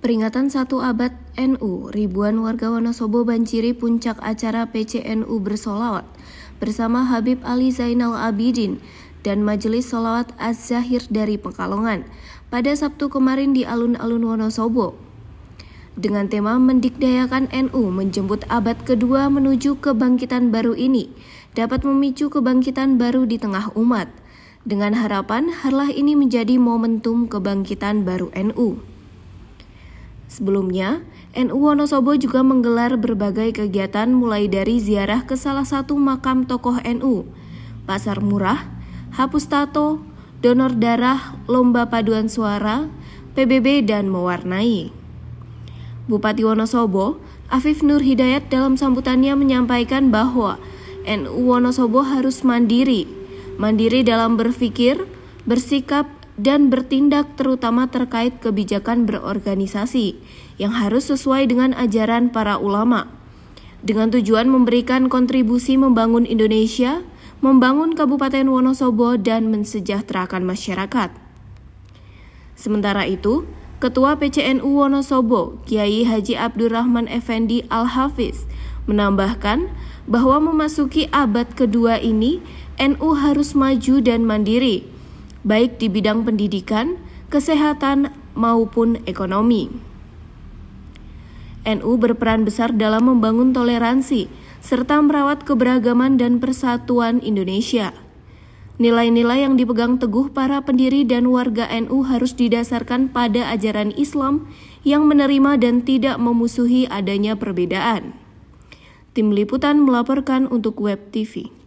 Peringatan satu abad NU, ribuan warga Wonosobo banjiri puncak acara PCNU bersolawat bersama Habib Ali Zainal Abidin dan Majelis Solawat Az-Zahir dari Pekalongan pada Sabtu kemarin di alun-alun Wonosobo. Dengan tema Mendikdayakan NU menjemput abad kedua menuju kebangkitan baru ini dapat memicu kebangkitan baru di tengah umat. Dengan harapan, harlah ini menjadi momentum kebangkitan baru NU. Sebelumnya, NU Wonosobo juga menggelar berbagai kegiatan mulai dari ziarah ke salah satu makam tokoh NU, pasar murah, hapus tato, donor darah, lomba paduan suara, PBB dan mewarnai. Bupati Wonosobo, Afif Nur Hidayat dalam sambutannya menyampaikan bahwa NU Wonosobo harus mandiri, mandiri dalam berpikir, bersikap, dan bertindak terutama terkait kebijakan berorganisasi yang harus sesuai dengan ajaran para ulama. Dengan tujuan memberikan kontribusi membangun Indonesia, membangun Kabupaten Wonosobo dan mensejahterakan masyarakat. Sementara itu, Ketua PCNU Wonosobo, Kiai Haji Abdurrahman Effendi Al-Hafiz, menambahkan bahwa memasuki abad kedua ini, NU harus maju dan mandiri baik di bidang pendidikan, kesehatan, maupun ekonomi. NU berperan besar dalam membangun toleransi serta merawat keberagaman dan persatuan Indonesia. Nilai-nilai yang dipegang teguh para pendiri dan warga NU harus didasarkan pada ajaran Islam yang menerima dan tidak memusuhi adanya perbedaan. Tim liputan melaporkan untuk Web TV.